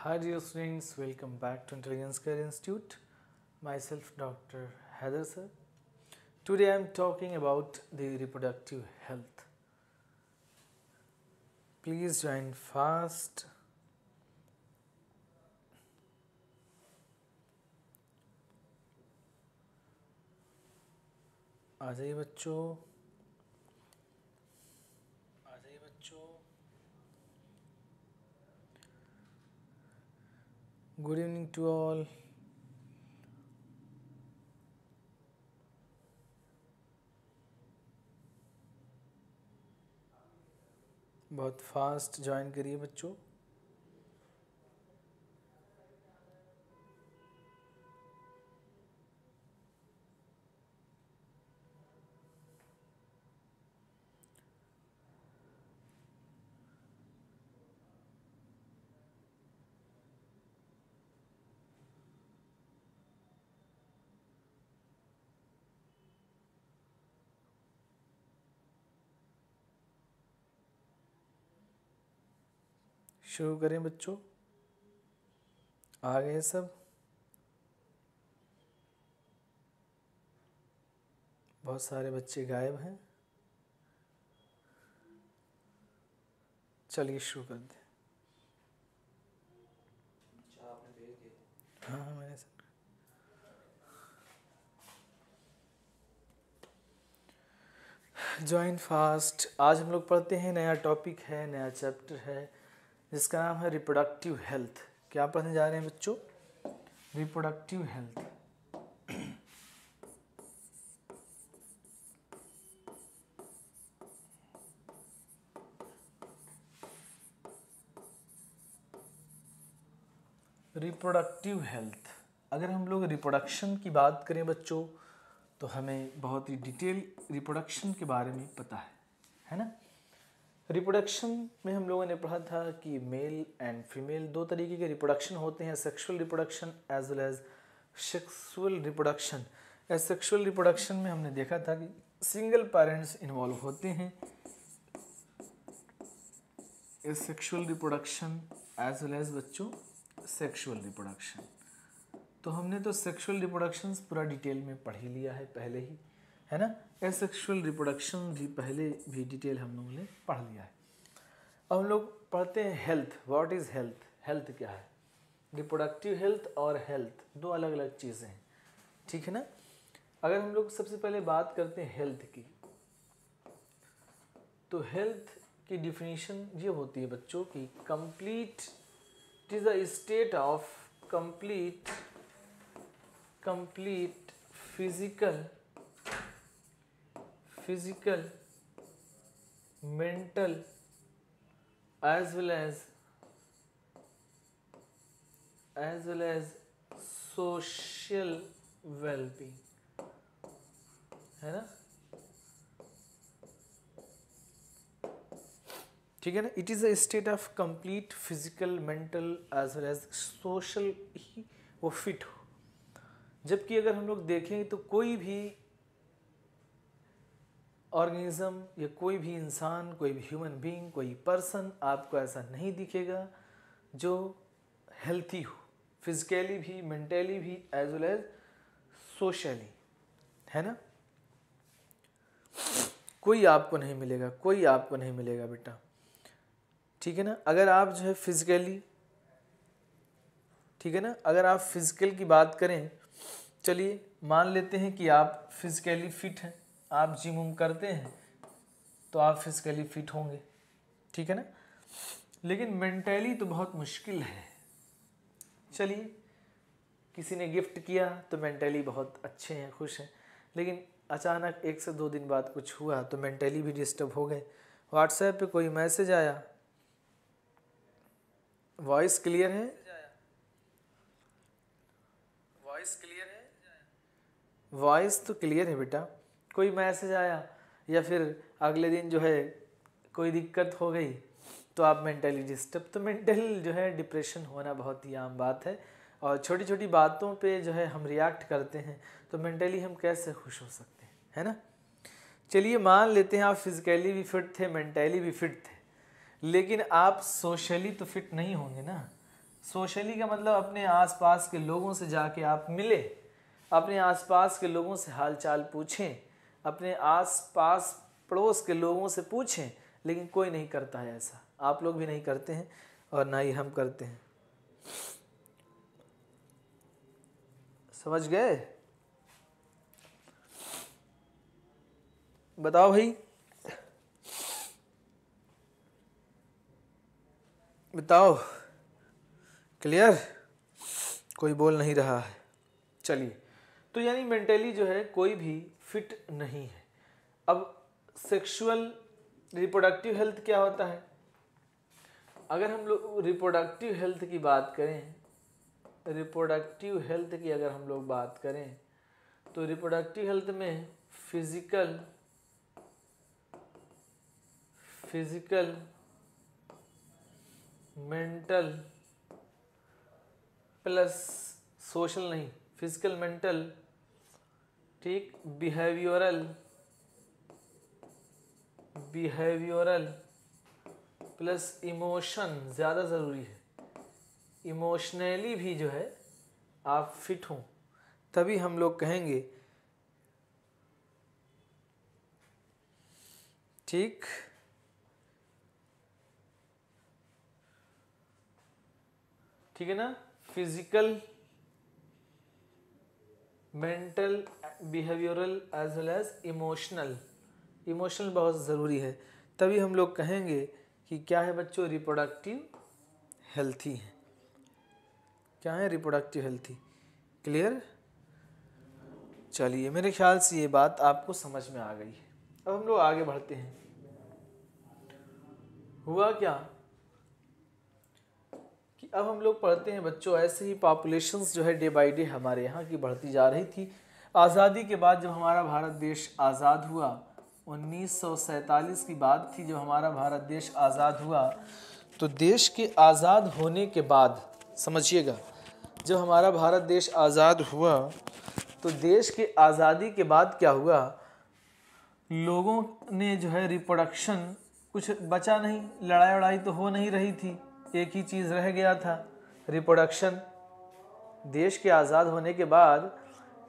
Hi dear students, welcome back to Intelligence Care Institute. Myself Dr. Heather sir. Today I am talking about the reproductive health. Please join fast. आ बच्चों good evening to all बहुत fast join करिए बच्चों शुरू करें बच्चों आ गए सब बहुत सारे बच्चे गायब हैं चलिए शुरू कर दें हाँ मैंने सर ज्वाइन फास्ट आज हम लोग पढ़ते हैं नया टॉपिक है नया चैप्टर है जिसका नाम है रिप्रोडक्टिव हेल्थ क्या पढ़ने जा रहे हैं बच्चों रिप्रोडक्टिव हेल्थ रिप्रोडक्टिव हेल्थ अगर हम लोग रिप्रोडक्शन की बात करें बच्चों तो हमें बहुत ही डिटेल रिप्रोडक्शन के बारे में पता है है ना रिप्रोडक्शन में हम लोगों ने पढ़ा था कि मेल एंड फीमेल दो तरीके के रिप्रोडक्शन होते हैं sexual reproduction as well as sexual reproduction as sexual reproduction में हमने देखा था कि सिंगल पेरेंट्स इन्वॉल्व होते हैं sexual reproduction as well as बच्चों सेक्सुअल रिप्रोडक्शन तो हमने तो सेक्सुअल रिप्रोडक्शन पूरा डिटेल में पढ़ ही लिया है पहले ही है ना एसेक्सुअल रिप्रोडक्शन भी पहले भी डिटेल हम लोगों ने पढ़ लिया है अब हम लोग पढ़ते हैं health what is health health क्या है रिप्रोडक्टिव हेल्थ और हेल्थ दो अलग अलग चीज़ें हैं ठीक है ना अगर हम लोग सबसे पहले बात करते हैं हेल्थ की तो हेल्थ की डिफिनीशन ये होती है बच्चों की complete it is a state of complete complete physical physical mental as well as as well as social wellbeing है ना ठीक है ना it is a state of complete physical mental as well as social ही वो fit हो जबकि अगर हम लोग देखें तो कोई भी ऑर्गेनिज़म या कोई भी इंसान कोई भी ह्यूमन बीइंग कोई पर्सन आपको ऐसा नहीं दिखेगा जो हेल्थी हो फिजिकली भी मेंटली भी एज वेल एज सोशली है ना कोई आपको नहीं मिलेगा कोई आपको नहीं मिलेगा बेटा ठीक है ना अगर आप जो है फिजिकली ठीक है ना अगर आप फिजिकल की बात करें चलिए मान लेते हैं कि आप फिजिकली फिट हैं आप जिम उम करते हैं तो आप फिजिकली फिट होंगे ठीक है ना लेकिन मेंटली तो बहुत मुश्किल है चलिए किसी ने गिफ्ट किया तो मेंटली बहुत अच्छे हैं खुश हैं लेकिन अचानक एक से दो दिन बाद कुछ हुआ तो मेंटली भी डिस्टर्ब हो गए व्हाट्सएप पे कोई मैसेज आया वॉइस क्लियर है वॉइस क्लियर है वॉइस तो क्लियर है बेटा कोई मैसेज आया या फिर अगले दिन जो है कोई दिक्कत हो गई तो आप मेंटली डिस्टर्ब तो मेंटल जो है डिप्रेशन होना बहुत ही आम बात है और छोटी छोटी बातों पे जो है हम रिएक्ट करते हैं तो मेंटली हम कैसे खुश हो सकते हैं है ना चलिए मान लेते हैं आप फिज़िकली भी फिट थे मेंटली भी फिट थे लेकिन आप सोशली तो फिट नहीं होंगे ना सोशली का मतलब अपने आसपास के लोगों से जाके आप मिले अपने आसपास के लोगों से हालचाल पूछें अपने आस पास पड़ोस के लोगों से पूछें लेकिन कोई नहीं करता है ऐसा आप लोग भी नहीं करते हैं और ना ही हम करते हैं समझ गए बताओ भाई बताओ क्लियर कोई बोल नहीं रहा है चलिए तो यानी मेंटली जो है कोई भी फिट नहीं है अब सेक्सुअल रिप्रोडक्टिव हेल्थ क्या होता है अगर हम लोग रिप्रोडक्टिव हेल्थ की बात करें रिप्रोडक्टिव हेल्थ की अगर हम लोग बात करें तो रिप्रोडक्टिव हेल्थ में physical physical mental plus social नहीं फिजिकल मेंटल ठीक बिहेवियरल बिहेवियरल प्लस इमोशन ज़्यादा ज़रूरी है इमोशनली भी जो है आप फिट हों तभी हम लोग कहेंगे ठीक ठीक है ना physical mental behavioural as well as emotional emotional बहुत ज़रूरी है तभी हम लोग कहेंगे कि क्या है बच्चों रिप्रोडक्टिव हेल्थी है क्या है रिप्रोडक्टिव हेल्थी क्लियर चलिए मेरे ख्याल से ये बात आपको समझ में आ गई है अब हम लोग आगे बढ़ते हैं हुआ क्या कि अब हम लोग पढ़ते हैं बच्चों ऐसे ही पॉपुलेशंस जो है डे बाई डे हमारे यहाँ की बढ़ती जा रही थी आज़ादी के बाद जब हमारा भारत देश आज़ाद हुआ उन्नीस की बात थी जब हमारा भारत देश आज़ाद हुआ तो देश के आज़ाद होने के बाद समझिएगा जब हमारा भारत देश आज़ाद हुआ तो देश के आज़ादी के बाद क्या हुआ लोगों ने जो है रिप्रोडक्शन कुछ बचा नहीं लड़ाई वड़ाई तो हो नहीं रही थी एक ही चीज़ रह गया था रिप्रोडक्शन देश के आज़ाद होने के बाद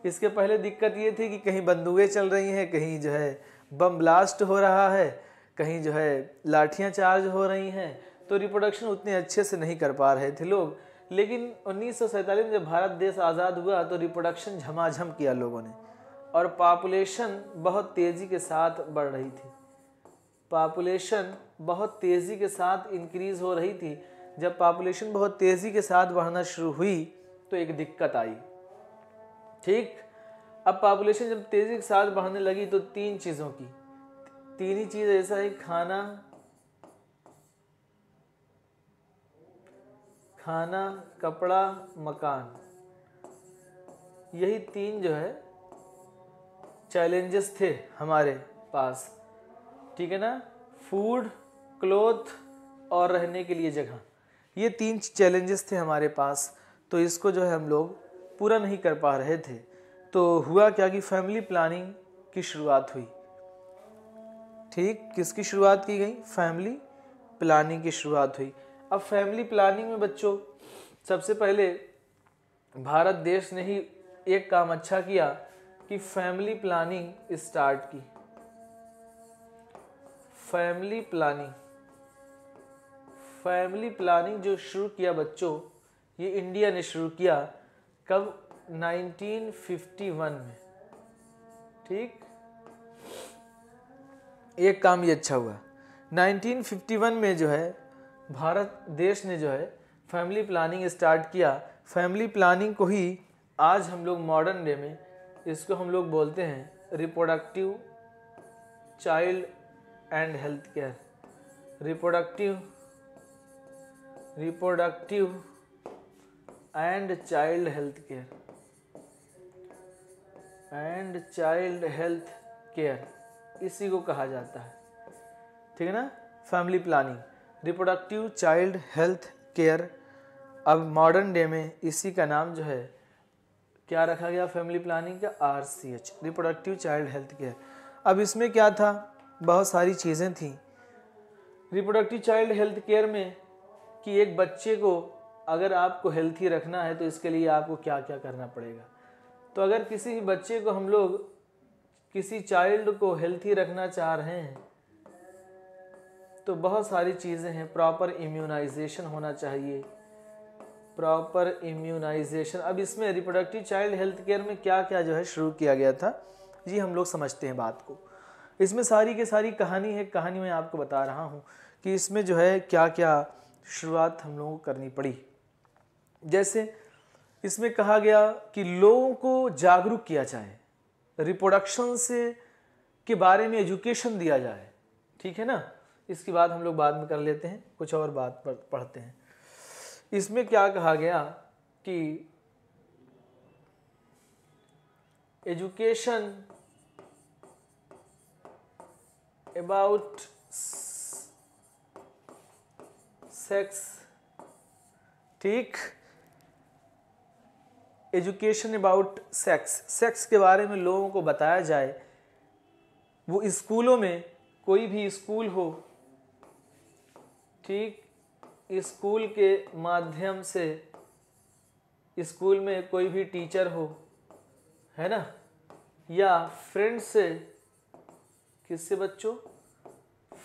इसके पहले दिक्कत ये थी कि कहीं बंदूकें चल रही हैं कहीं जो है बम ब्लास्ट हो रहा है कहीं जो है लाठियाँ चार्ज हो रही हैं तो रिप्रोडक्शन उतने अच्छे से नहीं कर पा रहे थे लोग लेकिन उन्नीस में जब भारत देश आज़ाद हुआ तो रिप्रोडक्शन झमाझम किया लोगों ने और पापुलेशन बहुत तेज़ी के साथ बढ़ रही थी पापुलेशन बहुत तेज़ी के साथ इंक्रीज़ हो रही थी जब पॉपुलेशन बहुत तेज़ी के साथ बढ़ना शुरू हुई तो एक दिक्कत आई ठीक अब पॉपुलेशन जब तेज़ी के साथ बढ़ने लगी तो तीन चीज़ों की तीन ही चीज़ ऐसा है खाना खाना कपड़ा मकान यही तीन जो है चैलेंजेस थे हमारे पास ठीक है ना फूड क्लोथ और रहने के लिए जगह ये तीन चैलेंजेस थे हमारे पास तो इसको जो है हम लोग पूरा नहीं कर पा रहे थे तो हुआ क्या कि फैमिली प्लानिंग की शुरुआत हुई ठीक किसकी शुरुआत की गई फैमिली प्लानिंग की शुरुआत हुई अब फैमिली प्लानिंग में बच्चों सबसे पहले भारत देश ने ही एक काम अच्छा किया कि फैमिली प्लानिंग स्टार्ट की फैमिली प्लानिंग फैमिली प्लानिंग जो शुरू किया बच्चों ये इंडिया ने शुरू किया कब 1951 में ठीक एक काम ये अच्छा हुआ 1951 में जो है भारत देश ने जो है फैमिली प्लानिंग स्टार्ट किया फैमिली प्लानिंग को ही आज हम लोग मॉडर्न डे में इसको हम लोग बोलते हैं reproductive child and health care reproductive reproductive and child health care and child health care इसी को कहा जाता है ठीक है ना family planning reproductive child health care अब मॉडर्न डे में इसी का नाम जो है क्या रखा गया फैमिली प्लानिंग का R C H reproductive child health care अब इसमें क्या था बहुत सारी चीज़ें थी रिप्रोडक्टिव चाइल्ड हेल्थ केयर में कि एक बच्चे को अगर आपको हेल्थी रखना है तो इसके लिए आपको क्या क्या करना पड़ेगा तो अगर किसी भी बच्चे को हम लोग किसी चाइल्ड को हेल्थी रखना चाह रहे हैं तो बहुत सारी चीज़ें हैं प्रॉपर इम्यूनाइजेशन होना चाहिए प्रॉपर इम्यूनाइजेशन अब इसमें रिप्रोडक्टिव चाइल्ड हेल्थ केयर में क्या क्या जो है शुरू किया गया था जी हम लोग समझते हैं बात को इसमें सारी के सारी कहानी है कहानी मैं आपको बता रहा हूँ कि इसमें जो है क्या क्या शुरुआत हम लोगों को करनी पड़ी जैसे इसमें कहा गया कि लोगों को जागरूक किया जाए रिप्रोडक्शन से के बारे में एजुकेशन दिया जाए ठीक है ना इसके बाद हम लोग बाद में कर लेते हैं कुछ और बात पढ़ते हैं इसमें क्या कहा गया कि एजुकेशन अबाउट सेक्स ठीक एजुकेशन अबाउट सेक्स सेक्स के बारे में लोगों को बताया जाए वो स्कूलों में कोई भी स्कूल हो ठीक स्कूल के माध्यम से स्कूल में कोई भी टीचर हो है ना या फ्रेंड्स से किससे बच्चों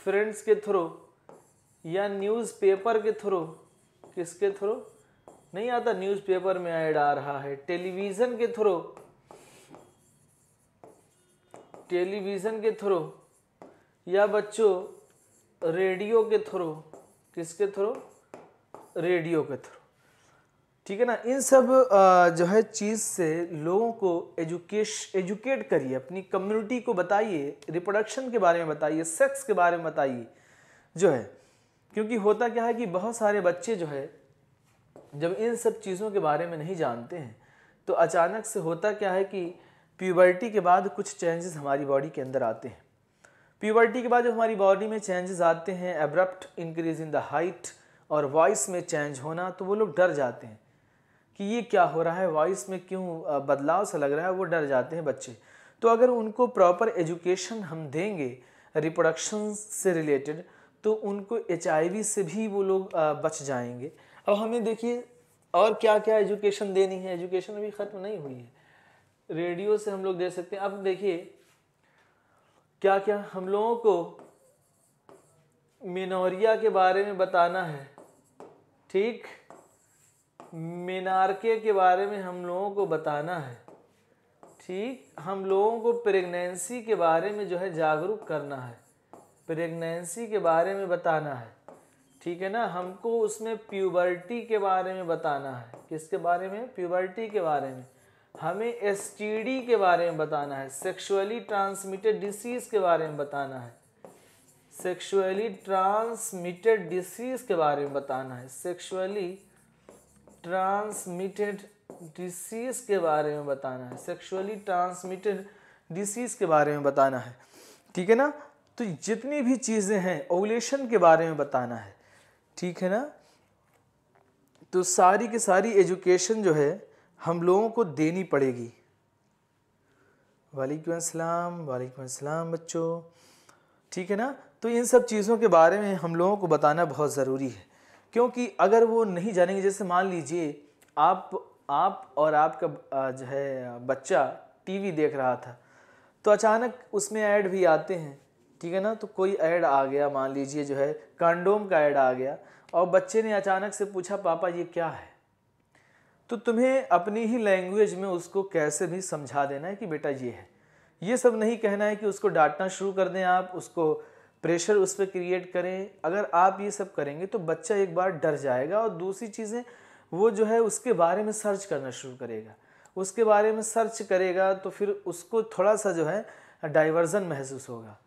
फ्रेंड्स के थ्रू या न्यूज़पेपर के थ्रू किसके थ्रू नहीं आता न्यूज़पेपर में ऐड आ रहा है टेलीविज़न के थ्रू टेलीविज़न के थ्रू या बच्चों रेडियो के थ्रू किसके थ्रू रेडियो के थ्रू ठीक है ना इन सब जो है चीज़ से लोगों को एजुकेश एजुकेट करिए अपनी कम्युनिटी को बताइए रिप्रोडक्शन के बारे में बताइए सेक्स के बारे में बताइए जो है क्योंकि होता क्या है कि बहुत सारे बच्चे जो है जब इन सब चीज़ों के बारे में नहीं जानते हैं तो अचानक से होता क्या है कि प्यूबर्टी के बाद कुछ चेंजेस हमारी बॉडी के अंदर आते हैं प्यूबर्टी के बाद जब हमारी बॉडी में चेंजेस आते हैं abrupt increase in the height और वॉइस में चेंज होना तो वो लोग डर जाते हैं कि ये क्या हो रहा है वॉइस में क्यों बदलाव सा लग रहा है वो डर जाते हैं बच्चे तो अगर उनको प्रॉपर एजुकेशन हम देंगे रिप्रोडक्शन से रिलेटेड तो उनको एच से भी वो लोग बच जाएंगे अब हमें देखिए और क्या क्या एजुकेशन देनी है एजुकेशन अभी ख़त्म नहीं हुई है रेडियो से हम लोग दे सकते हैं अब देखिए क्या क्या हम लोगों को मिनोरिया के बारे में बताना है ठीक मीनारके के बारे में हम लोगों को बताना है ठीक हम लोगों को प्रेगनेंसी के बारे में जो है जागरूक करना है प्रेगनेंसी के बारे में बताना है ठीक है ना हमको उसमें प्यूबर्टी के बारे में बताना है किसके बारे में प्यूबर्टी के बारे में हमें एस के बारे में बताना है सेक्सुअली ट्रांसमिटेड डिसीज़ के बारे में बताना है सेक्सुअली ट्रांसमिटेड डिसीज़ के बारे में बताना है सेक्सुअली ट्रांसमिटेड डिसीज़ के बारे में बताना है सेक्सुअली ट्रांसमिटेड डिसीज़ के बारे में बताना है ठीक है ना तो जितनी भी चीज़ें हैं ओवलेशन के बारे में बताना है ठीक है ना तो सारी की सारी एजुकेशन जो है हम लोगों को देनी पड़ेगी वालेकुम अस्सलाम वालेकुम अस्सलाम बच्चों ठीक है ना तो इन सब चीज़ों के बारे में हम लोगों को बताना बहुत ज़रूरी है क्योंकि अगर वो नहीं जानेंगे जैसे मान लीजिए आप आप और आपका जो है बच्चा टीवी देख रहा था तो अचानक उसमें ऐड भी आते हैं ठीक है ना तो कोई ऐड आ गया मान लीजिए जो है कंडोम का ऐड आ गया और बच्चे ने अचानक से पूछा पापा ये क्या है तो तुम्हें अपनी ही लैंग्वेज में उसको कैसे भी समझा देना है कि बेटा ये है ये सब नहीं कहना है कि उसको डांटना शुरू कर दें आप उसको प्रेशर उस पर क्रिएट करें अगर आप ये सब करेंगे तो बच्चा एक बार डर जाएगा और दूसरी चीज़ें वो जो है उसके बारे में सर्च करना शुरू करेगा उसके बारे में सर्च करेगा तो फिर उसको थोड़ा सा जो है डाइवर्ज़न महसूस होगा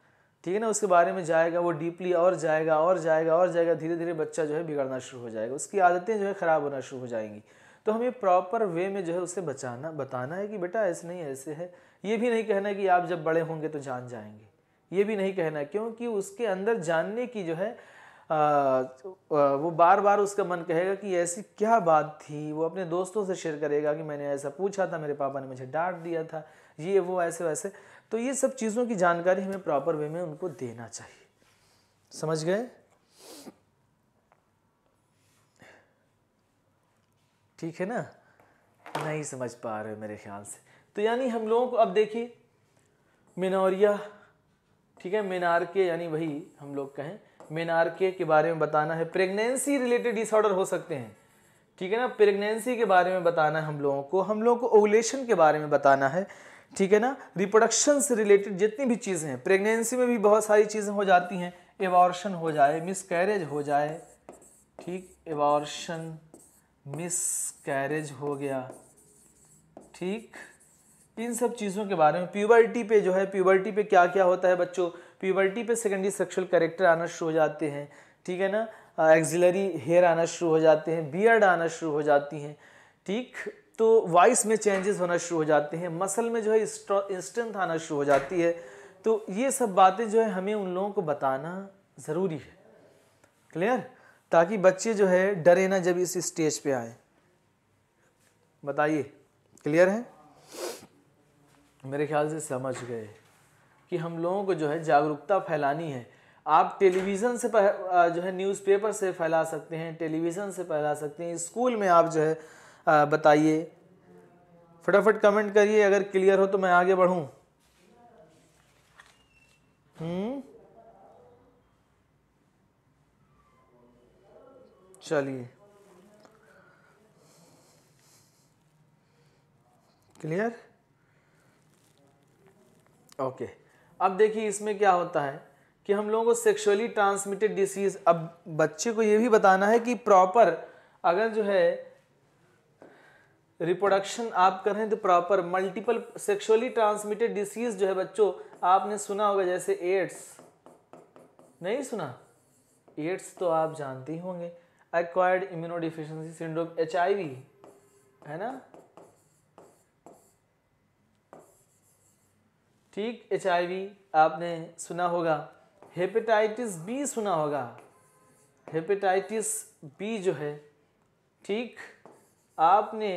ठीक है ना उसके बारे में जाएगा वो डीपली और जाएगा और जाएगा और जाएगा धीरे धीरे बच्चा जो है बिगड़ना शुरू हो जाएगा उसकी आदतें जो है ख़राब होना शुरू हो जाएंगी तो हमें प्रॉपर वे में जो है उसे बचाना बताना है कि बेटा ऐसे नहीं ऐसे है ये भी नहीं कहना कि आप जब बड़े होंगे तो जान जाएंगे ये भी नहीं कहना क्योंकि उसके अंदर जानने की जो है आ, वो बार बार उसका मन कहेगा कि ऐसी क्या बात थी वो अपने दोस्तों से शेयर करेगा कि मैंने ऐसा पूछा था मेरे पापा ने मुझे डांट दिया था ये वो ऐसे वैसे तो ये सब चीज़ों की जानकारी हमें प्रॉपर वे में उनको देना चाहिए समझ गए ठीक है ना नहीं समझ पा रहे मेरे ख्याल से तो यानी हम लोगों को अब देखिए मिनोरिया ठीक है मेनार के यानी वही हम लोग कहें मेनार के, के बारे में बताना है प्रेगनेंसी रिलेटेड डिसऑर्डर हो सकते हैं ठीक है ना प्रेगनेंसी के बारे में बताना है हम लोगों को हम लोगों को ओवलेशन के बारे में बताना है ठीक है ना रिप्रोडक्शन से रिलेटेड जितनी भी चीज़ें हैं प्रेगनेंसी में भी बहुत सारी चीज़ें हो जाती हैं एवॉर्शन हो जाए मिस कैरेज हो जाए ठीक एवॉर्शन कैरेज हो गया ठीक इन सब चीज़ों के बारे में प्यूबर्टी पे जो है प्यूबर्टी पे क्या क्या होता है बच्चों प्यूबर्टी पे सेकेंडरी सेक्सुअल करेक्टर आना शुरू हो जाते हैं ठीक है ना एक्जिलरी हेयर आना शुरू हो जाते हैं बियर्ड आना शुरू हो जाती हैं ठीक तो वॉइस में चेंजेस होना शुरू हो जाते हैं मसल में जो है इंस्टेंथ आना शुरू हो जाती है तो ये सब बातें जो है हमें उन लोगों को बताना ज़रूरी है क्लियर ताकि बच्चे जो है डरे ना जब इस स्टेज पे आए बताइए क्लियर है मेरे ख्याल से समझ गए कि हम लोगों को जो है जागरूकता फैलानी है आप टेलीविज़न से जो है न्यूज़पेपर से फैला सकते हैं टेलीविज़न से फैला सकते हैं स्कूल में आप जो है बताइए फटाफट कमेंट करिए अगर क्लियर हो तो मैं आगे हम्म चलिए क्लियर ओके अब देखिए इसमें क्या होता है कि हम लोगों को सेक्सुअली ट्रांसमिटेड डिसीज अब बच्चे को यह भी बताना है कि प्रॉपर अगर जो है रिप्रोडक्शन आप करें तो proper multiple sexually transmitted disease जो है बच्चों आपने सुना होगा जैसे एड्स नहीं सुना एड्स तो आप जानते ही होंगे acquired immuno deficiency syndrome H है ना ठीक एच आपने सुना होगा हेपेटाइटिस बी सुना होगा हेपेटाइटिस बी जो है ठीक आपने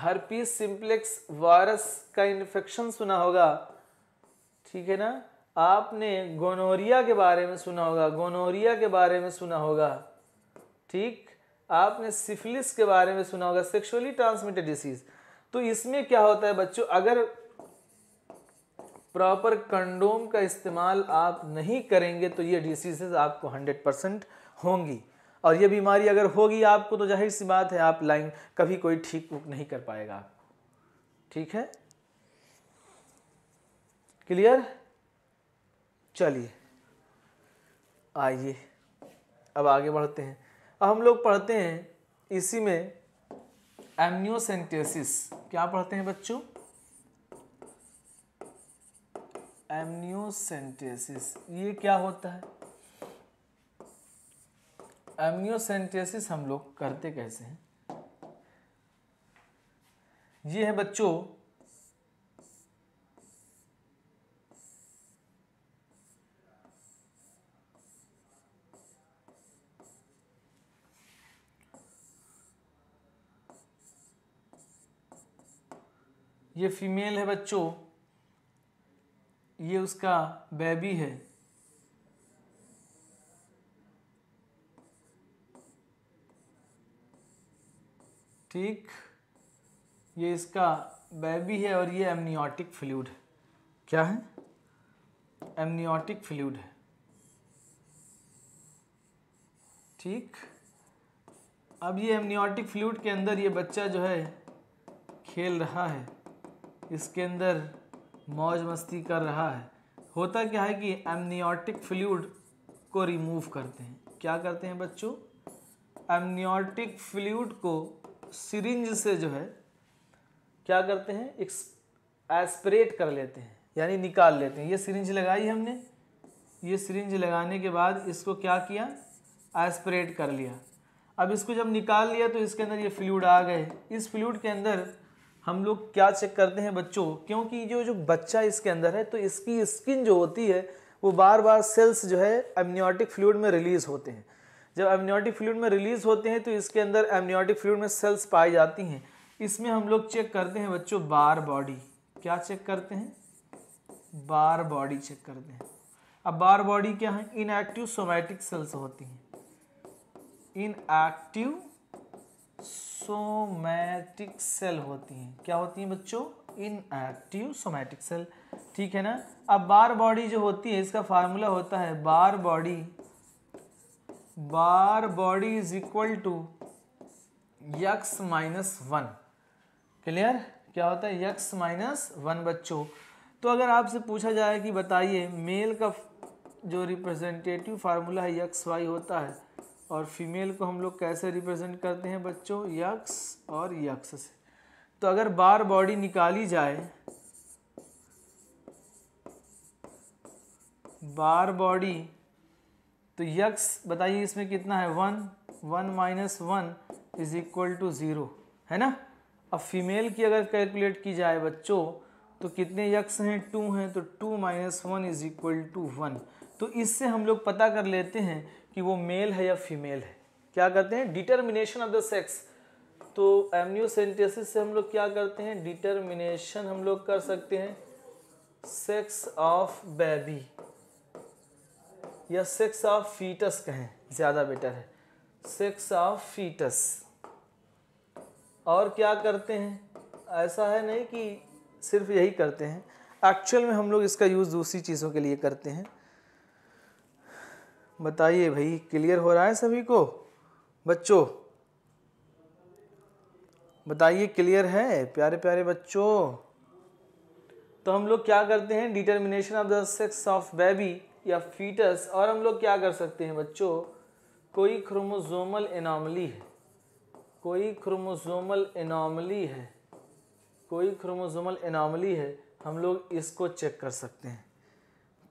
हर्पीस सिंप्लेक्स वायरस का इन्फेक्शन सुना होगा ठीक है ना आपने गोनोरिया के बारे में सुना होगा गोनोरिया के बारे में सुना होगा ठीक आपने सिफिलिस के बारे में सुना होगा सेक्सुअली ट्रांसमिटेड डिसीज तो इसमें क्या होता है बच्चों अगर प्रॉपर कंडोम का इस्तेमाल आप नहीं करेंगे तो ये डिसीजेज आपको हंड्रेड परसेंट होंगी और ये बीमारी अगर होगी आपको तो जाहिर सी बात है आप लाइन कभी कोई ठीक नहीं कर पाएगा ठीक है क्लियर चलिए आइए अब आगे बढ़ते हैं अब हम लोग पढ़ते हैं इसी में एमनियोसेंटेसिस क्या पढ़ते हैं बच्चों एमनियोसेंटेसिस ये क्या होता है एमनियोसेंटेसिस हम लोग करते कैसे हैं ये है बच्चों ये फीमेल है बच्चों ये उसका बेबी है ठीक ये इसका बेबी है और ये एमनियोटिक फ्लूड है क्या है एमनियोटिक फ्लूड है ठीक अब ये एमनियोटिक फ्लूड के अंदर ये बच्चा जो है खेल रहा है इसके अंदर मौज मस्ती कर रहा है होता क्या है कि एमनियोटिक फ्लूड को रिमूव करते हैं क्या करते हैं बच्चों एमनियोटिक फ्लूड को सिरिंज से जो है क्या करते हैं एस्परेट कर लेते हैं यानी निकाल लेते हैं ये सिरिंज लगाई हमने ये सिरिंज लगाने के बाद इसको क्या किया एस्परेट कर लिया अब इसको जब निकाल लिया तो इसके अंदर ये फ्लूड आ गए इस फ्लूड के अंदर हम लोग क्या चेक करते हैं बच्चों क्योंकि जो जो बच्चा इसके अंदर है तो इसकी स्किन जो होती है वो बार बार सेल्स जो है एमनियोटिक फ्लूड में रिलीज़ होते हैं जब एमनियोटिक फ्लूड में रिलीज़ होते हैं तो इसके अंदर एमनियोटिक फ्लूड में सेल्स पाई जाती हैं इसमें हम लोग चेक करते हैं बच्चों बार बॉडी क्या चेक करते हैं बार बॉडी चेक करते हैं अब बार बॉडी क्या है इनएक्टिव सोमैटिक सेल्स होती हैं इनएक्टिव सोमैटिक सेल होती हैं क्या होती हैं बच्चों इनएक्टिव सोमैटिक सेल ठीक है ना अब बार बॉडी जो होती है इसका फार्मूला होता है Barr body Barr body is equal to X minus one clear क्या होता है यक्स माइनस वन बच्चों तो अगर आपसे पूछा जाए कि बताइए मेल का जो रिप्रेजेंटेटिव फार्मूला है यक्स वाई होता है और फीमेल को हम लोग कैसे रिप्रेजेंट करते हैं बच्चों यक्स और यक्स से तो अगर बार बॉडी निकाली जाए बार बॉडी तो यक्स बताइए इसमें कितना है one one minus one is equal to zero है ना अब फीमेल की अगर कैलकुलेट की जाए बच्चों तो कितने यक्स हैं टू हैं तो two minus one is equal to one तो इससे हम लोग पता कर लेते हैं कि वो मेल है या फीमेल है क्या करते हैं डिटर्मिनेशन ऑफ द सेक्स तो एमनियोसेंटेसिस से हम लोग क्या करते हैं डिटर्मिनेशन हम लोग कर सकते हैं सेक्स ऑफ बेबी या सेक्स ऑफ फीटस कहें ज़्यादा बेटर है सेक्स ऑफ फीटस और क्या करते हैं ऐसा है नहीं कि सिर्फ यही करते हैं एक्चुअल में हम लोग इसका यूज़ दूसरी चीज़ों के लिए करते हैं बताइए भाई क्लियर हो रहा है सभी को बच्चों बताइए क्लियर है प्यारे प्यारे बच्चों तो हम लोग क्या करते हैं determination of the sex of baby या फीटस और हम लोग क्या कर सकते हैं बच्चों कोई क्रोमोजोमल एनॉमली है कोई क्रोमोजोमल एनॉमली है कोई क्रोमोजोमल एनॉमली है हम लोग इसको चेक कर सकते हैं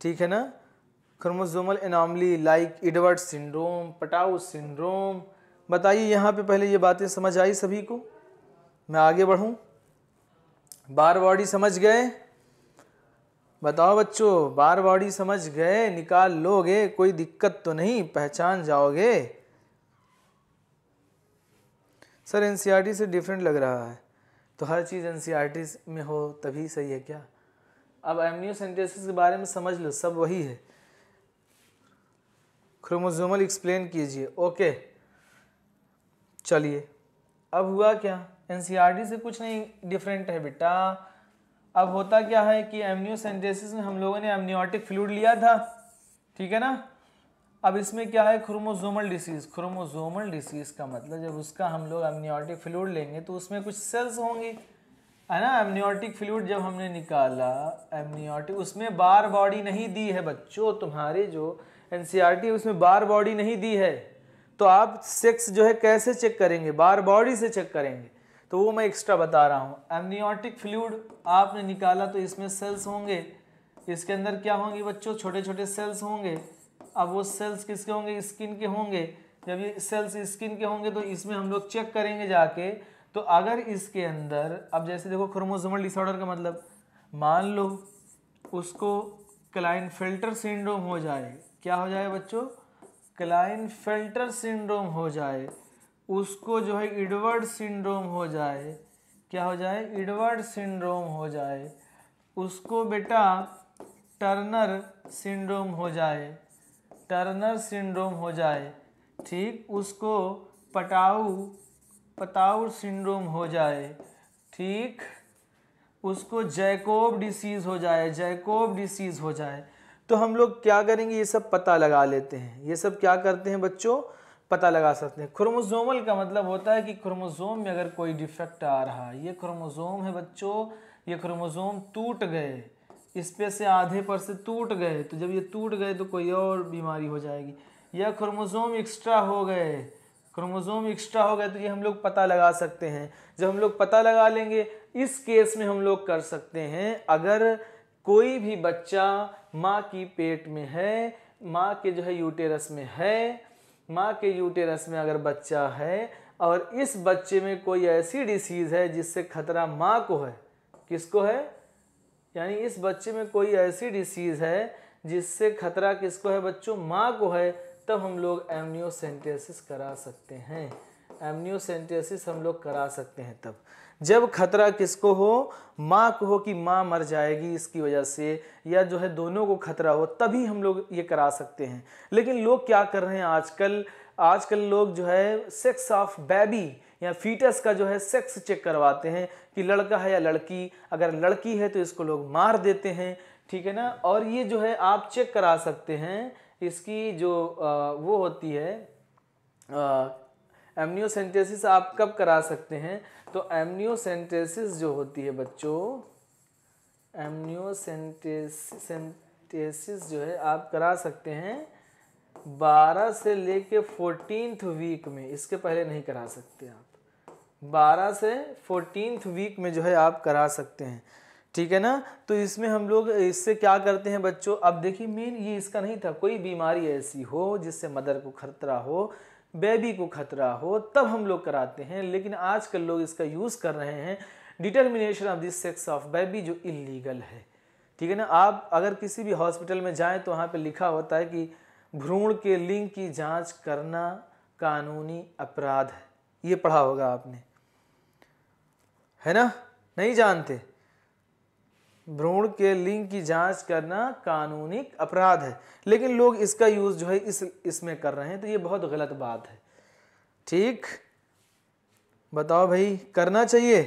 ठीक है ना chromosomal anomaly like Edward syndrome Patau syndrome बताइए यहाँ पे पहले ये बातें समझ आई सभी को मैं आगे बढ़ूँ बार बॉडी समझ गए बताओ बच्चों बार बाड़ी समझ गए निकाल लोगे कोई दिक्कत तो नहीं पहचान जाओगे सर एन e से डिफरेंट लग रहा है तो हर चीज़ एन e में हो तभी सही है क्या अब एमनियो सेंटेसिस के बारे में समझ लो सब वही है क्रोमोजोमल एक्सप्लेन कीजिए ओके चलिए अब हुआ क्या एन e से कुछ नहीं डिफरेंट है बेटा अब होता क्या है कि एमनियोसेंटेसिस में हम लोगों ने एमनियोटिक फ्लूड लिया था ठीक है ना अब इसमें क्या है क्रोमोजोमल डिसीज़ क्रोमोजोमल डिसीज़ का मतलब जब उसका हम लोग एमनियोटिक फ्लूड लेंगे तो उसमें कुछ सेल्स होंगे है ना एमनियोटिक फ्लूड जब हमने निकाला एमनियोटिक उसमें बार बॉडी नहीं दी है बच्चों तुम्हारे जो एन टी e उसमें बार बॉडी नहीं दी है तो आप सेक्स जो है कैसे चेक करेंगे बार बॉडी से चेक करेंगे तो वो मैं एक्स्ट्रा बता रहा हूँ एमनियोटिक फ्लूड आपने निकाला तो इसमें सेल्स होंगे इसके अंदर क्या होंगे बच्चों छोटे छोटे सेल्स होंगे अब वो सेल्स किसके होंगे स्किन के होंगे जब ये सेल्स स्किन के होंगे तो इसमें हम लोग चेक करेंगे जाके तो अगर इसके अंदर अब जैसे देखो क्रोमोसोमल डिसऑर्डर का मतलब मान लो उसको क्लाइन फिल्टर सिंड्रोम हो जाए क्या हो जाए बच्चों क्लाइन फिल्टर सिंड्रोम हो जाए उसको जो है इडवर्ड सिंड्रोम हो जाए क्या हो जाए इडवर्ड सिंड्रोम हो जाए उसको बेटा टर्नर सिंड्रोम हो जाए टर्नर सिंड्रोम हो जाए ठीक उसको पटाऊ पटाऊ सिंड्रोम हो जाए ठीक उसको जैकोब डिसीज़ हो जाए जैकोब डिसीज़ हो जाए तो हम लोग क्या करेंगे ये सब पता लगा लेते हैं ये सब क्या करते हैं बच्चों पता लगा सकते हैं क्रोमोजोमल का मतलब होता है कि क्रोमोजोम में अगर कोई डिफेक्ट आ रहा है ये क्रोमोजोम है बच्चों ये क्रोमोजोम टूट गए इस पे से आधे पर से टूट गए तो जब ये टूट गए तो कोई और बीमारी हो जाएगी या क्रोमोजोम एक्स्ट्रा हो गए क्रोमोजोम एक्स्ट्रा हो गए तो ये हम लोग पता लगा सकते हैं जब हम लोग पता लगा लेंगे इस केस में हम लोग कर सकते हैं अगर कोई भी बच्चा माँ की पेट में है माँ के जो है यूटेरस में है माँ के यूटेरस में अगर बच्चा है और इस बच्चे में कोई ऐसी डिसीज़ है जिससे खतरा माँ को है किसको है यानी इस बच्चे में कोई ऐसी डिसीज़ है जिससे खतरा किसको है बच्चों माँ को है तब हम लोग एमनियोसेंटेसिस करा सकते हैं एमनियोसेंटेसिस हम लोग करा सकते हैं तब जब खतरा किसको हो माँ को हो कि माँ मर जाएगी इसकी वजह से या जो है दोनों को खतरा हो तभी हम लोग ये करा सकते हैं लेकिन लोग क्या कर रहे हैं आजकल आजकल लोग जो है सेक्स ऑफ बेबी या फीटस का जो है सेक्स चेक करवाते हैं कि लड़का है या लड़की अगर लड़की है तो इसको लोग मार देते हैं ठीक है ना और ये जो है आप चेक करा सकते हैं इसकी जो आ, वो होती है आ, एमनियोसेंटेसिस आप कब करा सकते हैं तो एमनियोसेंटेसिस जो होती है बच्चों एमनियोसेंटेसिस जो है आप करा सकते हैं बारह से लेके फोर्टीनथ वीक में इसके पहले नहीं करा सकते आप बारह से फोर्टीनथ वीक में जो है आप करा सकते हैं ठीक है ना तो इसमें हम लोग इससे क्या करते हैं बच्चों अब देखिए मेन ये इसका नहीं था कोई बीमारी ऐसी हो जिससे मदर को खतरा हो बेबी को खतरा हो तब हम लोग कराते हैं लेकिन आजकल लोग इसका यूज़ कर रहे हैं determination of this sex of baby जो इलीगल है ठीक है ना आप अगर किसी भी हॉस्पिटल में जाएं तो वहाँ पे लिखा होता है कि भ्रूण के लिंग की जांच करना कानूनी अपराध है ये पढ़ा होगा आपने है ना नहीं जानते भ्रूण के लिंग की जांच करना कानूनी अपराध है लेकिन लोग इसका यूज़ जो है इस इसमें कर रहे हैं तो ये बहुत गलत बात है ठीक बताओ भाई करना चाहिए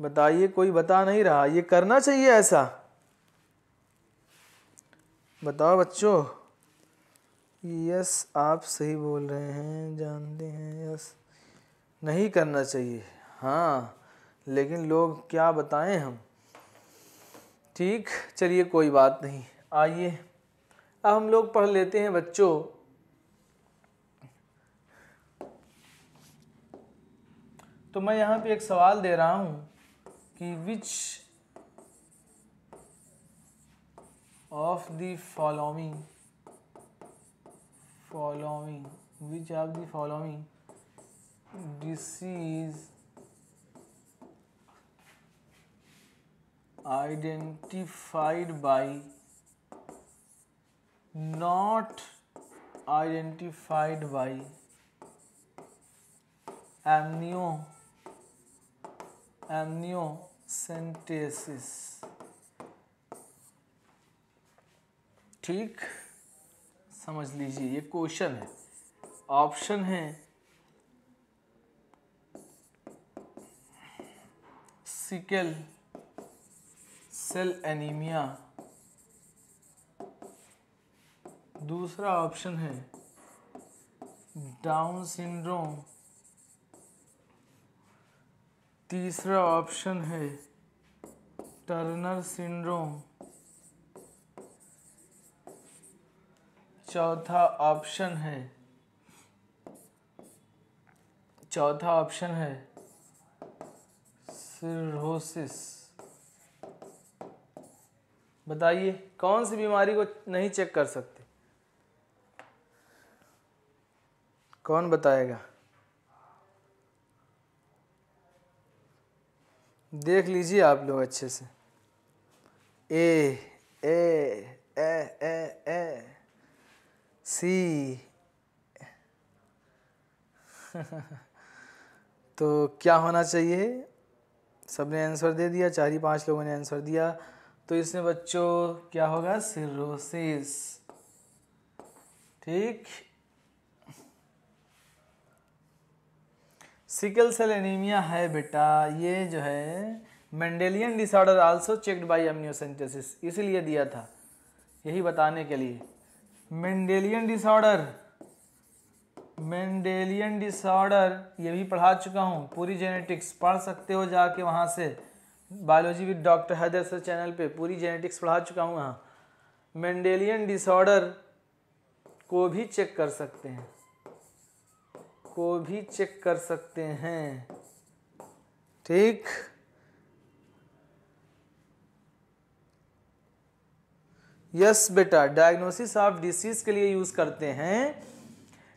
बताइए कोई बता नहीं रहा ये करना चाहिए ऐसा बताओ बच्चों यस आप सही बोल रहे हैं जानते हैं यस नहीं करना चाहिए हाँ लेकिन लोग क्या बताएं हम ठीक चलिए कोई बात नहीं आइए अब हम लोग पढ़ लेते हैं बच्चों तो मैं यहाँ पे एक सवाल दे रहा हूँ कि which of the following following which of the following disease identified by not identified by amnio amniocentesis ठीक समझ लीजिए ये क्वेश्चन है ऑप्शन है सिकल सेल एनीमिया दूसरा ऑप्शन है डाउन सिंड्रोम तीसरा ऑप्शन है टर्नर सिंड्रोम चौथा ऑप्शन है चौथा ऑप्शन है सिरोसिस बताइए कौन सी बीमारी को नहीं चेक कर सकते कौन बताएगा देख लीजिए आप लोग अच्छे से ए ए ए ए ए सी तो क्या होना चाहिए सबने आंसर दे दिया चार ही पांच लोगों ने आंसर दिया तो इसमें बच्चों क्या होगा सिरोसिस ठीक सिकल सेल एनीमिया है बेटा ये जो है Mendelian disorder also checked by amniocentesis इसीलिए दिया था यही बताने के लिए मेंडेलियन डिसऑर्डर मेंडेलियन डिसऑर्डर ये भी पढ़ा चुका हूँ पूरी जेनेटिक्स पढ़ सकते हो जाके वहाँ से biology with doctor Haider sir channel पे पूरी जेनेटिक्स पढ़ा चुका हूँ यहाँ मेंडेलियन डिसऑर्डर को भी चेक कर सकते हैं को भी चेक कर सकते हैं ठीक यस बेटा डायग्नोसिस ऑफ डिसीज के लिए यूज करते हैं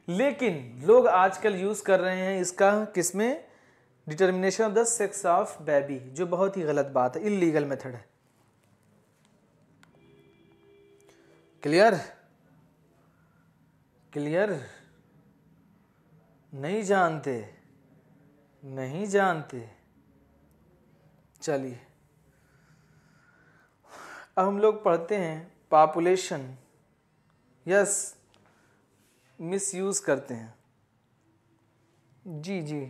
लेकिन लोग आजकल यूज कर रहे हैं इसका किसमें determination of the sex of baby जो बहुत ही गलत बात है इलीगल मेथड है क्लियर क्लियर नहीं जानते नहीं जानते चलिए अब हम लोग पढ़ते हैं पॉपुलेशन यस मिस यूज़ करते हैं जी जी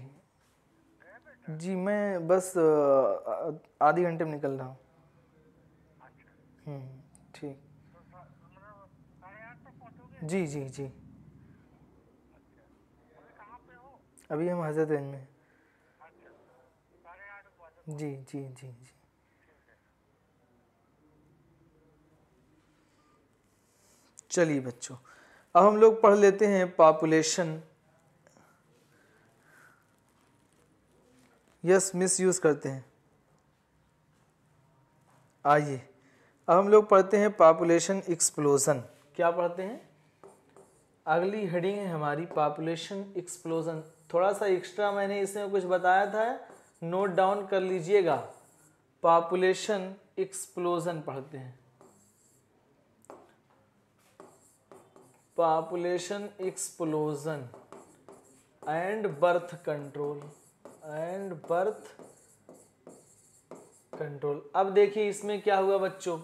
जी मैं बस आधे घंटे में निकल रहा हूँ अच्छा। हम्म, ठीक तो मतलब जी जी जी अच्छा। अभी हम हजरतगंज में अच्छा, जी जी जी जी चलिए बच्चों अब हम लोग पढ़ लेते हैं पॉपुलेशन यस मिस यूज़ करते हैं आइए अब हम लोग पढ़ते हैं पॉपुलेशन एक्सप्लोजन क्या पढ़ते हैं अगली हेडिंग है हमारी पॉपुलेशन एक्सप्लोजन थोड़ा सा एक्स्ट्रा मैंने इसमें कुछ बताया था नोट डाउन कर लीजिएगा पॉपुलेशन एक्सप्लोजन पढ़ते हैं population explosion and birth control and birth control अब देखिए इसमें क्या हुआ बच्चों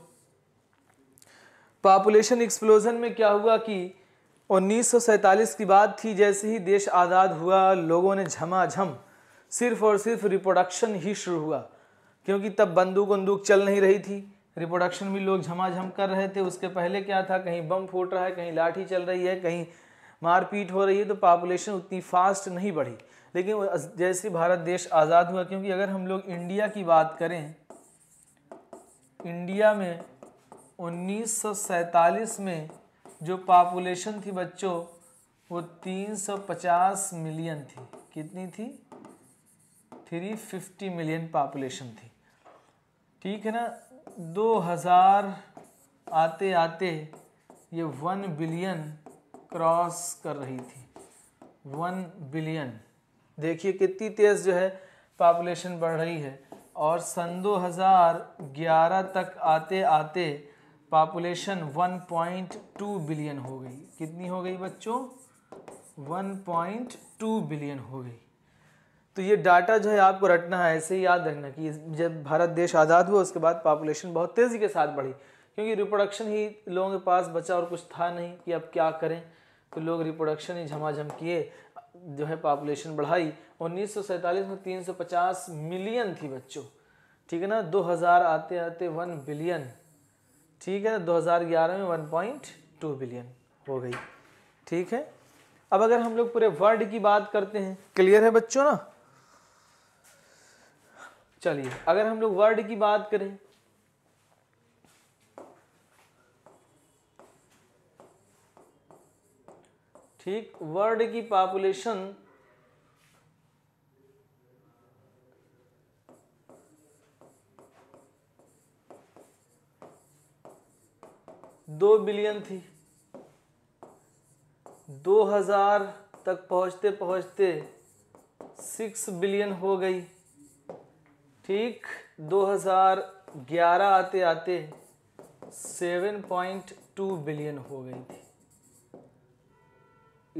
पॉपुलेशन एक्सप्लोजन में क्या हुआ कि उन्नीस की बात थी जैसे ही देश आज़ाद हुआ लोगों ने झमाझम सिर्फ और सिर्फ रिप्रोडक्शन ही शुरू हुआ क्योंकि तब बंदूक बंदूक चल नहीं रही थी रिप्रोडक्शन भी लोग झमाझम कर रहे थे उसके पहले क्या था कहीं बम फूट रहा है कहीं लाठी चल रही है कहीं मारपीट हो रही है तो पॉपुलेशन उतनी फास्ट नहीं बढ़ी लेकिन जैसे भारत देश आज़ाद हुआ क्योंकि अगर हम लोग इंडिया की बात करें इंडिया में उन्नीस में जो पॉपुलेशन थी बच्चों वो 350 मिलियन थी कितनी थी 350 मिलियन पॉपुलेशन थी ठीक है ना 2000 आते आते ये 1 बिलियन क्रॉस कर रही थी वन बिलियन देखिए कितनी तेज़ जो है पॉपुलेशन बढ़ रही है और सन 2011 तक आते आते पॉपुलेशन 1.2 बिलियन हो गई कितनी हो गई बच्चों 1.2 बिलियन हो गई तो ये डाटा जो है आपको रटना है ऐसे ही याद रखना कि जब भारत देश आज़ाद हुआ उसके बाद पॉपुलेशन बहुत तेज़ी के साथ बढ़ी क्योंकि रिप्रोडक्शन ही लोगों के पास बचा और कुछ था नहीं कि अब क्या करें तो लोग रिप्रोडक्शन ही झमाझम किए जो है पॉपुलेशन बढ़ाई उन्नीस में 350 मिलियन थी बच्चों ठीक है ना 2000 आते आते 1 बिलियन ठीक है ना 2011 में 1.2 बिलियन हो गई ठीक है अब अगर हम लोग पूरे वर्ल्ड की बात करते हैं क्लियर है बच्चों ना चलिए अगर हम लोग वर्ल्ड की बात करें ठीक वर्ल्ड की पॉपुलेशन दो बिलियन थी 2000 तक पहुंचते पहुंचते सिक्स बिलियन हो गई ठीक 2011 आते आते 7.2 बिलियन हो गई थी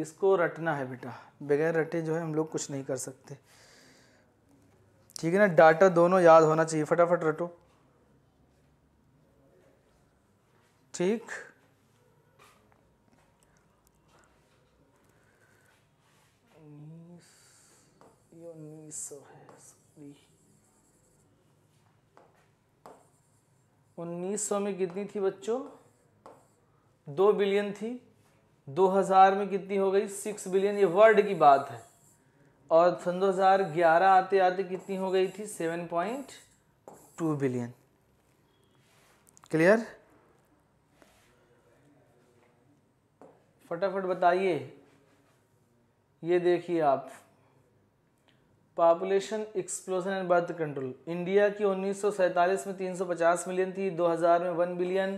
इसको रटना है बेटा बगैर रटे जो है हम लोग कुछ नहीं कर सकते ठीक है ना डाटा दोनों याद होना चाहिए फटाफट रटो ठीक उन्नीस सौ में कितनी थी बच्चों दो बिलियन थी 2000 में कितनी हो गई सिक्स बिलियन ये वर्ल्ड की बात है और सन 2011 आते आते कितनी हो गई थी 7.2 बिलियन क्लियर फटाफट बताइए ये देखिए आप population explosion and birth control India की उन्नीस में 350 मिलियन थी 2000 में 1 बिलियन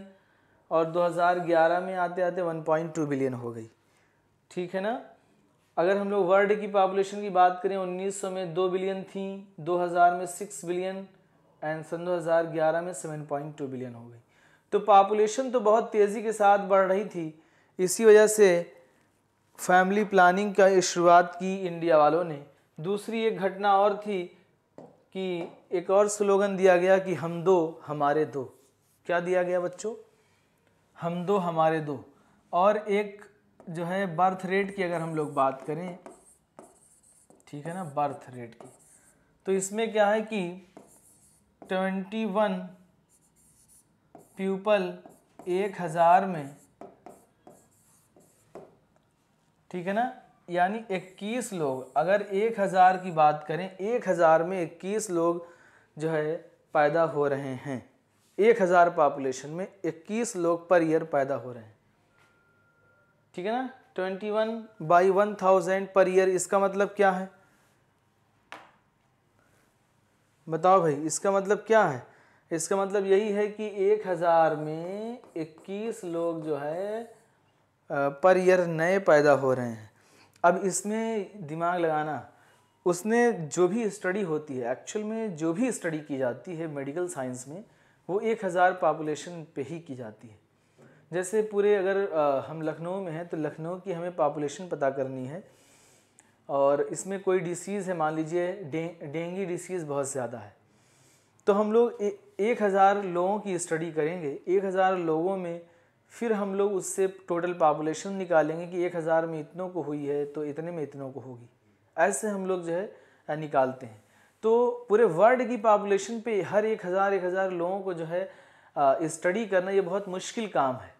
और 2011 में आते आते 1.2 बिलियन हो गई ठीक है ना अगर हम लोग वर्ल्ड की पॉपुलेशन की बात करें 1900 में 2 बिलियन थी 2000 में 6 बिलियन एंड सन 2011 में 7.2 बिलियन हो गई तो पॉपुलेशन तो बहुत तेज़ी के साथ बढ़ रही थी इसी वजह से फैमिली प्लानिंग का शुरुआत की इंडिया वालों ने दूसरी एक घटना और थी कि एक और स्लोगन दिया गया कि हम दो हमारे दो क्या दिया गया बच्चों हम दो हमारे दो और एक जो है बर्थ रेट की अगर हम लोग बात करें ठीक है ना बर्थ रेट की तो इसमें क्या है कि ट्वेंटी वन प्यूपल एक हज़ार में ठीक है ना यानी 21 लोग अगर एक हज़ार की बात करें एक हज़ार में 21 लोग जो है पैदा हो रहे हैं एक हज़ार पॉपुलेशन में इक्कीस लोग पर ईयर पैदा हो रहे हैं ठीक है ना twenty one by one thousand per year इसका मतलब क्या है बताओ भाई इसका मतलब क्या है इसका मतलब यही है कि एक हज़ार में इक्कीस लोग जो है पर ईयर नए पैदा हो रहे हैं अब इसमें दिमाग लगाना उसने जो भी स्टडी होती है एक्चुअल में जो भी स्टडी की जाती है मेडिकल साइंस में वो एक हज़ार पापुलेशन पे ही की जाती है जैसे पूरे अगर हम लखनऊ में हैं तो लखनऊ की हमें पापुलेशन पता करनी है और इसमें कोई डिसीज़ है मान लीजिए डेंगी डिसीज़ बहुत ज़्यादा है तो हम लोग एक हज़ार लोगों की स्टडी करेंगे एक हज़ार लोगों में फिर हम लोग उससे टोटल पापुलेशन निकालेंगे कि एक हज़ार में इतनों को हुई है तो इतने में इतनों को होगी ऐसे हम लोग जो है निकालते हैं तो पूरे वर्ल्ड की पॉपुलेशन पे हर एक हज़ार एक हज़ार लोगों को जो है स्टडी करना ये बहुत मुश्किल काम है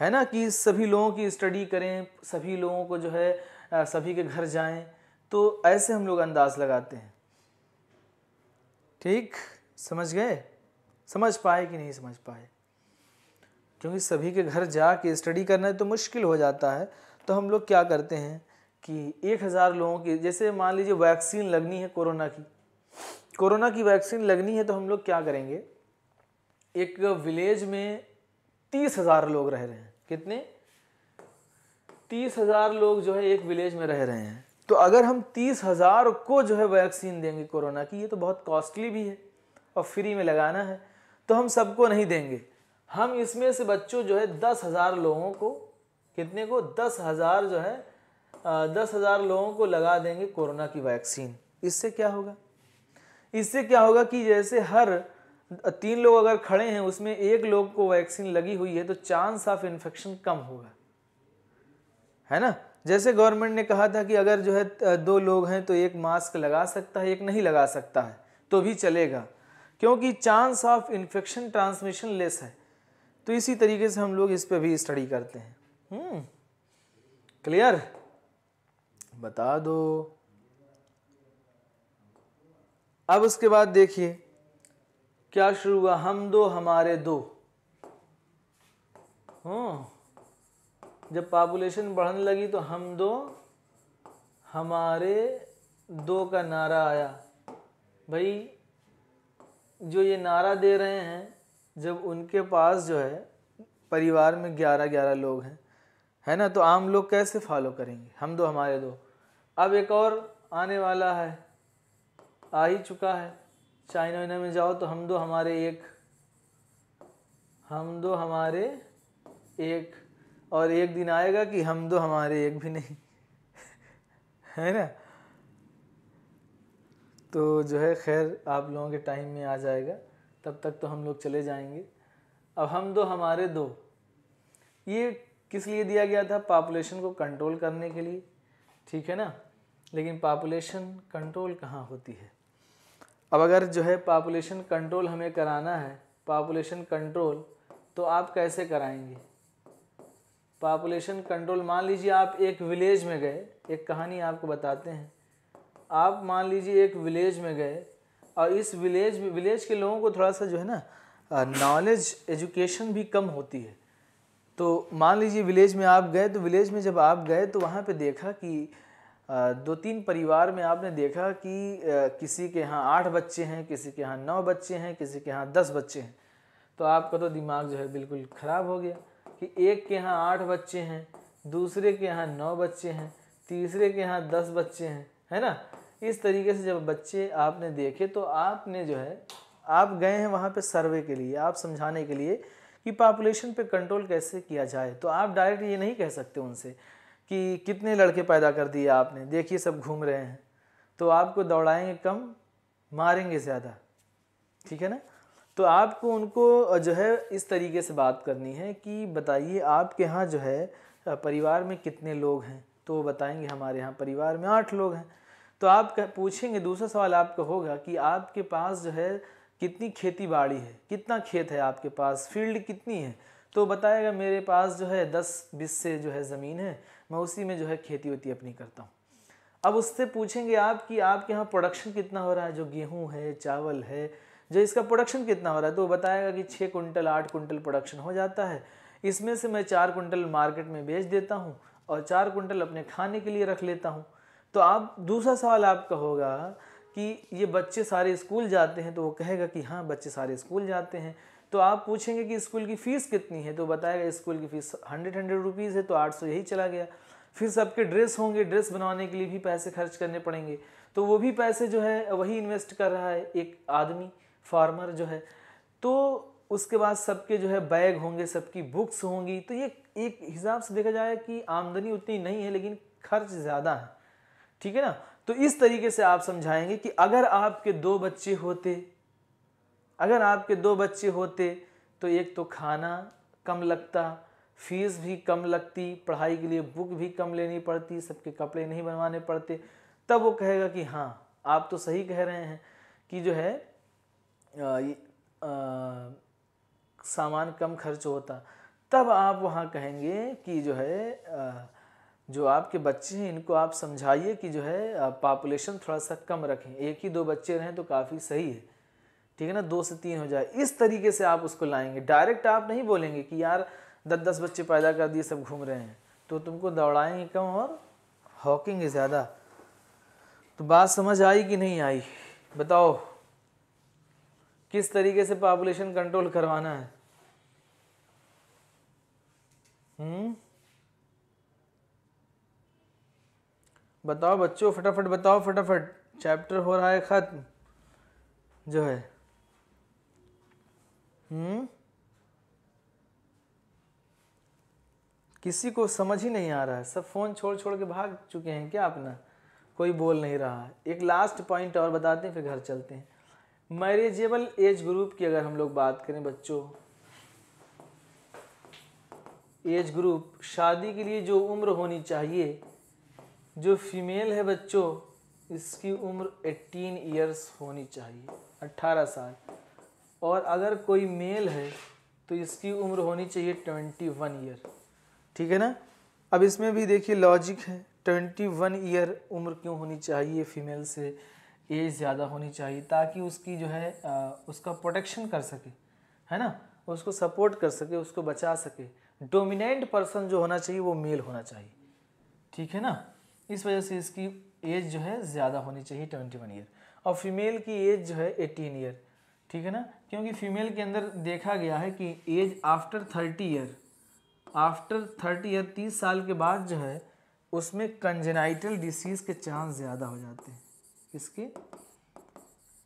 है ना कि सभी लोगों की स्टडी करें सभी लोगों को जो है आ, सभी के घर जाएं तो ऐसे हम लोग अंदाज़ लगाते हैं ठीक समझ गए समझ पाए कि नहीं समझ पाए क्योंकि सभी के घर जा के स्टडी करना तो मुश्किल हो जाता है तो हम लोग क्या करते हैं कि एक हज़ार लोगों की जैसे मान लीजिए वैक्सीन लगनी है कोरोना की कोरोना की वैक्सीन लगनी है तो हम लोग क्या करेंगे एक विलेज में तीस हज़ार लोग रह रहे हैं कितने तीस हज़ार लोग जो है एक विलेज में रह रहे हैं तो अगर हम तीस हज़ार को जो है वैक्सीन देंगे कोरोना की ये तो बहुत कॉस्टली भी है और फ्री में लगाना है तो हम सबको नहीं देंगे हम इसमें से बच्चों जो है दस हज़ार लोगों को कितने को दस हज़ार जो है दस हज़ार लोगों को लगा देंगे कोरोना की वैक्सीन इससे क्या होगा इससे क्या होगा कि जैसे हर तीन लोग अगर खड़े हैं उसमें एक लोग को वैक्सीन लगी हुई है तो चांस ऑफ इन्फेक्शन कम होगा है ना जैसे गवर्नमेंट ने कहा था कि अगर जो है दो लोग हैं तो एक मास्क लगा सकता है एक नहीं लगा सकता है तो भी चलेगा क्योंकि chance of infection transmission less है तो इसी तरीके से हम लोग इस पर भी स्टडी करते हैं क्लियर हम्म। बता दो अब उसके बाद देखिए क्या शुरू हुआ हम दो हमारे दो हाँ। जब पॉपुलेशन बढ़ने लगी तो हम दो हमारे दो का नारा आया भाई जो ये नारा दे रहे हैं जब उनके पास जो है परिवार में ग्यारह ग्यारह लोग हैं है ना तो आम लोग कैसे फॉलो करेंगे हम दो हमारे दो अब एक और आने वाला है आ ही चुका है चाइना वाइना में जाओ तो हम दो हमारे एक हम दो हमारे एक और एक दिन आएगा कि हम दो हमारे एक भी नहीं है ना तो जो है खैर आप लोगों के टाइम में आ जाएगा तब तक तो हम लोग चले जाएंगे अब हम दो हमारे दो ये किस लिए दिया गया था पापुलेशन को कंट्रोल करने के लिए ठीक है ना लेकिन पापुलेशन कंट्रोल कहाँ होती है अब अगर जो है पापुलेशन कंट्रोल हमें कराना है पापुलेशन कंट्रोल तो आप कैसे कराएंगे पापुलेशन कंट्रोल मान लीजिए आप एक विलेज में गए एक कहानी आपको बताते हैं आप मान लीजिए एक विलेज में गए और इस विलेज विलेज के लोगों को थोड़ा सा जो है ना नॉलेज एजुकेशन भी कम होती है तो मान लीजिए विलेज में आप गए तो विलेज में जब आप गए तो वहाँ पे देखा कि दो तीन परिवार में आपने देखा कि किसी के यहाँ आठ बच्चे हैं किसी के यहाँ नौ बच्चे हैं किसी के यहाँ दस बच्चे हैं तो आपका तो दिमाग जो है बिल्कुल ख़राब हो गया कि एक के यहाँ आठ बच्चे हैं दूसरे के यहाँ नौ बच्चे हैं तीसरे के यहाँ दस बच्चे हैं है ना इस तरीके से जब बच्चे आपने देखे तो आपने जो है आप गए हैं वहाँ पे सर्वे के लिए आप समझाने के लिए कि पॉपुलेशन पे कंट्रोल कैसे किया जाए तो आप डायरेक्ट ये नहीं कह सकते उनसे कि कितने लड़के पैदा कर दिए आपने देखिए सब घूम रहे हैं तो आपको दौड़ाएंगे कम मारेंगे ज़्यादा ठीक है ना तो आपको उनको जो है इस तरीके से बात करनी है कि बताइए आपके यहाँ जो है परिवार में कितने लोग हैं तो वो बताएंगे हमारे यहाँ परिवार में आठ लोग हैं तो आप पूछेंगे दूसरा सवाल आपका होगा कि आपके पास जो है कितनी खेती बाड़ी है कितना खेत है आपके पास फील्ड कितनी है तो बताएगा मेरे पास जो है दस बीस से जो है ज़मीन है मैं उसी में जो है खेती वेती अपनी करता हूँ अब उससे पूछेंगे आप कि आपके यहाँ प्रोडक्शन कितना हो रहा है जो गेहूँ है चावल है जो इसका प्रोडक्शन कितना हो रहा है तो वो बताएगा कि छः कुंटल आठ कुंटल प्रोडक्शन हो जाता है इसमें से मैं चार कुंटल मार्केट में बेच देता हूँ और चार कुंटल अपने खाने के लिए रख लेता हूँ तो आप दूसरा सवाल आपका होगा कि ये बच्चे सारे स्कूल जाते हैं तो वो कहेगा कि हाँ बच्चे सारे स्कूल जाते हैं तो आप पूछेंगे कि स्कूल की फ़ीस कितनी है तो बताएगा स्कूल की फ़ीस हंड्रेड हंड्रेड रुपीज़ है तो आठ सौ यही चला गया फिर सबके ड्रेस होंगे ड्रेस बनवाने के लिए भी पैसे खर्च करने पड़ेंगे तो वो भी पैसे जो है वही इन्वेस्ट कर रहा है एक आदमी फार्मर जो है तो उसके बाद सबके जो है बैग होंगे सबकी बुक्स होंगी तो ये एक हिसाब से देखा जाए कि आमदनी उतनी नहीं है लेकिन खर्च ज़्यादा है ठीक है ना तो इस तरीके से आप समझाएंगे कि अगर आपके दो बच्चे होते अगर आपके दो बच्चे होते तो एक तो खाना कम लगता फीस भी कम लगती पढ़ाई के लिए बुक भी कम लेनी पड़ती सबके कपड़े नहीं बनवाने पड़ते तब वो कहेगा कि हाँ आप तो सही कह रहे हैं कि जो है आ, आ, सामान कम खर्च होता तब आप वहाँ कहेंगे कि जो है आ, जो आपके बच्चे हैं इनको आप समझाइए कि जो है पॉपुलेशन थोड़ा सा कम रखें एक ही दो बच्चे रहें तो काफ़ी सही है ठीक है ना दो से तीन हो जाए इस तरीके से आप उसको लाएंगे डायरेक्ट आप नहीं बोलेंगे कि यार दस दस बच्चे पैदा कर दिए सब घूम रहे हैं तो तुमको दौड़ाएंगे कम और हॉकिंग ज़्यादा तो बात समझ आई कि नहीं आई बताओ किस तरीके से पॉपुलेशन कंट्रोल करवाना है हम्म बताओ बच्चों फटाफट बताओ फटाफट चैप्टर हो रहा है ख़त्म जो है हम्म किसी को समझ ही नहीं आ रहा है सब फ़ोन छोड़ छोड़ के भाग चुके हैं क्या अपना कोई बोल नहीं रहा है एक लास्ट पॉइंट और बताते हैं फिर घर चलते हैं मैरिजेबल एज ग्रुप की अगर हम लोग बात करें बच्चों एज ग्रुप शादी के लिए जो उम्र होनी चाहिए जो फीमेल है बच्चों इसकी उम्र 18 इयर्स होनी चाहिए 18 साल और अगर कोई मेल है तो इसकी उम्र होनी चाहिए ट्वेंटी वन ईयर ठीक है ना अब इसमें भी देखिए लॉजिक है ट्वेंटी वन ईयर उम्र क्यों होनी चाहिए फीमेल से एज ज़्यादा होनी चाहिए ताकि उसकी जो है आ, उसका प्रोटेक्शन कर सके है ना उसको सपोर्ट कर सके उसको बचा सके डोमिनेंट पर्सन जो होना चाहिए वो मेल होना चाहिए ठीक है ना इस वजह से इसकी एज जो है ज़्यादा होनी चाहिए ट्वेंटी वन ईयर और फीमेल की एज जो है एटीन ईयर ठीक है ना क्योंकि फीमेल के अंदर देखा गया है कि age after thirty year after thirty year तीस साल के बाद जो है उसमें कंजेनाइटल डिसीज़ के चांस ज़्यादा हो जाते हैं इसके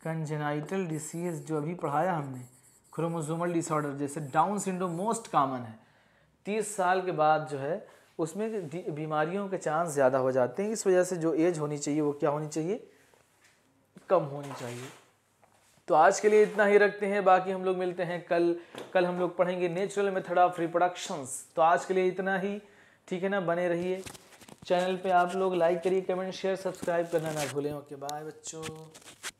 कंजेनाइटल डिसीज़ जो अभी पढ़ाया हमने क्रोमोजोमल डिसऑर्डर जैसे डाउन सिंड्रोम मोस्ट कॉमन है तीस साल के बाद जो है उसमें बीमारियों के चांस ज़्यादा हो जाते हैं इस वजह से जो एज होनी चाहिए वो क्या होनी चाहिए कम होनी चाहिए तो आज के लिए इतना ही रखते हैं बाकी हम लोग मिलते हैं कल कल हम लोग पढ़ेंगे नेचुरल मेथड ऑफ रिप्रोडक्शंस तो आज के लिए इतना ही ठीक है ना बने रहिए चैनल पे आप लोग लाइक करिए कमेंट शेयर सब्सक्राइब करना ना भूलें ओके बाय बच्चों